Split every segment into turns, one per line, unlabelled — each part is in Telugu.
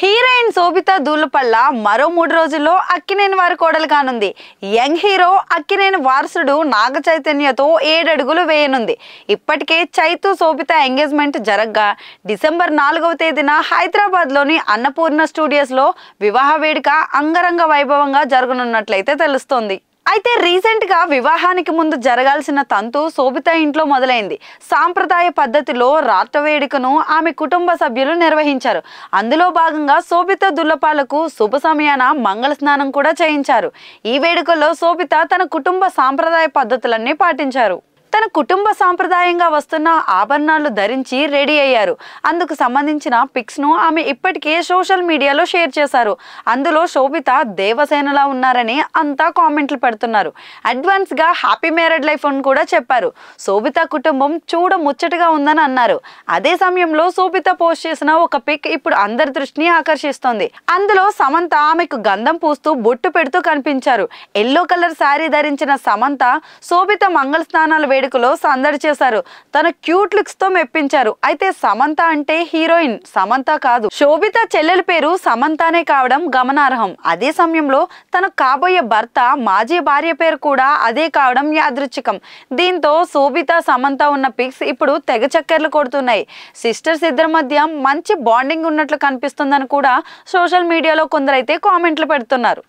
హీరోయిన్ శోభిత దూలపల్ల మరో మూడు రోజుల్లో అక్కినేని వారి కోడలు కానుంది యంగ్ హీరో అక్కినేని వారసుడు నాగ చైతన్యతో ఏడడుగులు వేయనుంది ఇప్పటికే చైతు శోభిత ఎంగేజ్మెంట్ జరగ్గా డిసెంబర్ నాలుగవ తేదీన హైదరాబాద్లోని అన్నపూర్ణ స్టూడియోస్లో వివాహ వేడుక అంగరంగ వైభవంగా జరగనున్నట్లయితే తెలుస్తోంది అయితే రీసెంట్గా వివాహానికి ముందు జరగాల్సిన తంతు శోభిత ఇంట్లో మొదలైంది సాంప్రదాయ పద్ధతిలో రాత్ర వేడుకను ఆమె కుటుంబ సభ్యులు నిర్వహించారు అందులో భాగంగా శోభిత దుల్లపాలకు శుభ సమయాన మంగళ స్నానం కూడా చేయించారు ఈ వేడుకల్లో శోభిత తన కుటుంబ సాంప్రదాయ పద్ధతులన్నీ పాటించారు తన కుటుంబ సాంప్రదాయంగా వస్తున్న ఆభరణాలు ధరించి రెడీ అయ్యారు అందుకు సంబంధించిన పిక్స్ను ఆమె ఇప్పటికే సోషల్ మీడియాలో షేర్ చేశారు అందులో శోభిత దేవసేనలా ఉన్నారని అంతా కామెంట్లు పెడుతున్నారు అడ్వాన్స్గా హ్యాపీ మ్యారేడ్ లైఫ్ అని కూడా చెప్పారు శోభిత కుటుంబం చూడ ముచ్చటగా ఉందని అన్నారు అదే సమయంలో శోభిత పోస్ట్ చేసిన ఒక పిక్ ఇప్పుడు అందరి దృష్టిని ఆకర్షిస్తోంది అందులో సమంత ఆమెకు గంధం పూస్తూ బొట్టు పెడుతూ కనిపించారు ఎల్లో కలర్ శారీ ధరించిన సమంత శోభిత మంగళ స్నానాలు వేడుకలో సందడి చేశారు తన క్యూట్ లుక్స్ తో మెప్పించారు అయితే సమంత అంటే హీరోయిన్ సమంత కాదు శోభిత చెల్లెల పేరు సమంతనే కావడం గమనార్హం అదే సమయంలో తన కాబోయే భర్త మాజీ భార్య పేరు కూడా అదే కావడం యాదృచ్ఛికం దీంతో శోభిత సమంత ఉన్న పిక్స్ ఇప్పుడు తెగ చక్కెర్లు కొడుతున్నాయి సిస్టర్స్ ఇద్దరి మధ్య మంచి బాండింగ్ ఉన్నట్లు కనిపిస్తుందని కూడా సోషల్ మీడియాలో కొందరైతే కామెంట్లు పెడుతున్నారు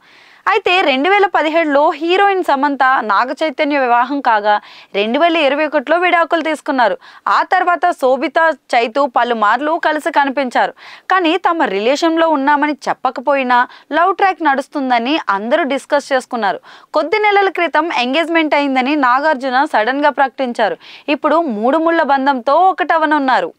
అయితే రెండు వేల పదిహేడులో హీరోయిన్ సమంత నాగ చైతన్య వివాహం కాగా రెండు వేల ఇరవై ఒకటిలో విడాకులు తీసుకున్నారు ఆ తర్వాత శోభిత చైతు పలుమార్లు కలిసి కనిపించారు కానీ తమ రిలేషన్లో ఉన్నామని చెప్పకపోయినా లవ్ ట్రాక్ నడుస్తుందని అందరూ డిస్కస్ చేసుకున్నారు కొద్ది నెలల క్రితం ఎంగేజ్మెంట్ అయిందని నాగార్జున సడన్గా ప్రకటించారు ఇప్పుడు మూడు ముళ్ల బంధంతో ఒకటవనున్నారు